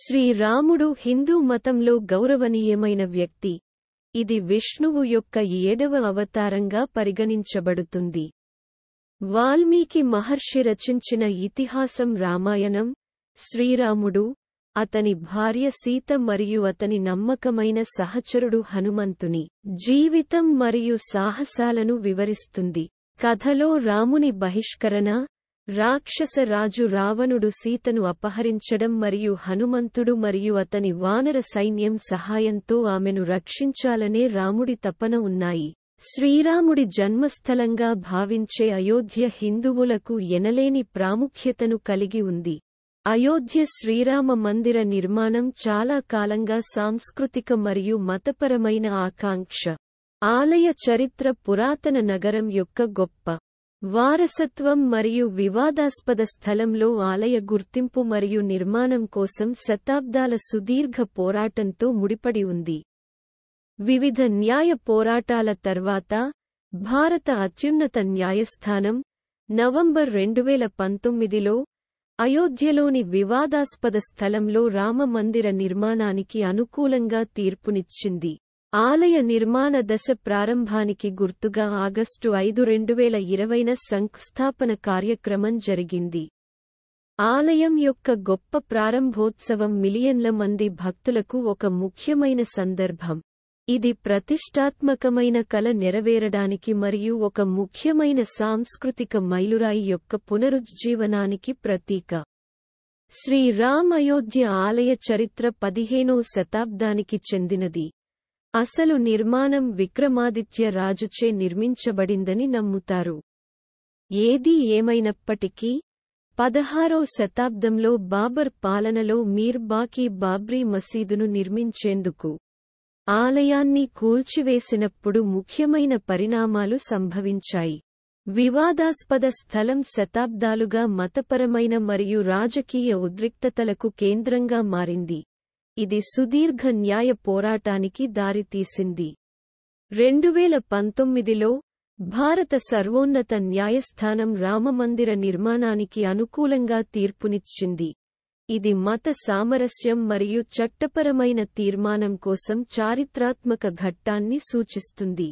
శ్రీరాముడు హిందూ మతంలో గౌరవనీయమైన వ్యక్తి ఇది విష్ణువు యొక్క ఏడవ అవతారంగా పరిగణించబడుతుంది వాల్మీకి మహర్షి రచించిన ఇతిహాసం రామాయణం శ్రీరాముడు అతని భార్య సీత మరియు అతని నమ్మకమైన సహచరుడు హనుమంతుని జీవితం మరియు సాహసాలను వివరిస్తుంది కథలో రాముని బహిష్కరణ రాక్షస రాజు రావణుడు సీతను అపహరించడం మరియు హనుమంతుడు మరియు అతని వానర సైన్యం సహాయంతో ఆమెను రక్షించాలనే రాముడి తపన ఉన్నాయి శ్రీరాముడి జన్మస్థలంగా భావించే అయోధ్య హిందువులకు ఎనలేని ప్రాముఖ్యతను కలిగి ఉంది అయోధ్య శ్రీరామ మందిర నిర్మాణం చాలా కాలంగా సాంస్కృతిక మరియు మతపరమైన ఆకాంక్ష ఆలయ చరిత్ర పురాతన నగరం యొక్క గొప్ప వారసత్వం మరియు వివాదాస్పద స్థలంలో ఆలయ గుర్తింపు మరియు నిర్మాణం కోసం శతాబ్దాల సుదీర్ఘ పోరాటంతో ముడిపడి ఉంది వివిధ న్యాయ పోరాటాల తర్వాత భారత అత్యున్నత న్యాయస్థానం నవంబర్ రెండువేల పంతొమ్మిదిలో అయోధ్యలోని వివాదాస్పద స్థలంలో రామమందిర నిర్మాణానికి అనుకూలంగా తీర్పునిచ్చింది ఆలయ నిర్మాణ దశ ప్రారంభానికి గుర్తుగా ఆగస్టు ఐదు రెండు వేల ఇరవైన శంకుస్థాపన కార్యక్రమం జరిగింది ఆలయం యొక్క గొప్ప ప్రారంభోత్సవం మిలియన్ల మంది భక్తులకు ఒక ముఖ్యమైన సందర్భం ఇది ప్రతిష్టాత్మకమైన కల నెరవేరడానికి మరియు ఒక ముఖ్యమైన సాంస్కృతిక మైలురాయి యొక్క పునరుజ్జీవనానికి ప్రతీక శ్రీరామ్ అయోధ్య ఆలయ చరిత్ర పదిహేనో శతాబ్దానికి చెందినది అసలు నిర్మాణం విక్రమాదిత్య రాజుచే నిర్మించబడిందని నమ్ముతారు ఏదీ ఏమైనప్పటికీ పదహారో శతాబ్దంలో బాబర్ పాలనలో మీర్ బాకీ బాబ్రీ మసీదును నిర్మించేందుకు ఆలయాన్ని కూల్చివేసినప్పుడు ముఖ్యమైన పరిణామాలు సంభవించాయి వివాదాస్పద స్థలం శతాబ్దాలుగా మతపరమైన మరియు రాజకీయ ఉద్రిక్తతలకు కేంద్రంగా మారింది ఇది సుదీర్ఘ న్యాయ పోరాటానికి దారితీసింది రెండువేల పంతొమ్మిదిలో భారత సర్వోన్నత న్యాయస్థానం రామమందిర నిర్మాణానికి అనుకూలంగా తీర్పునిచ్చింది ఇది మత సామరస్యం మరియు చట్టపరమైన తీర్మానం కోసం చారిత్రాత్మక ఘట్టాన్ని సూచిస్తుంది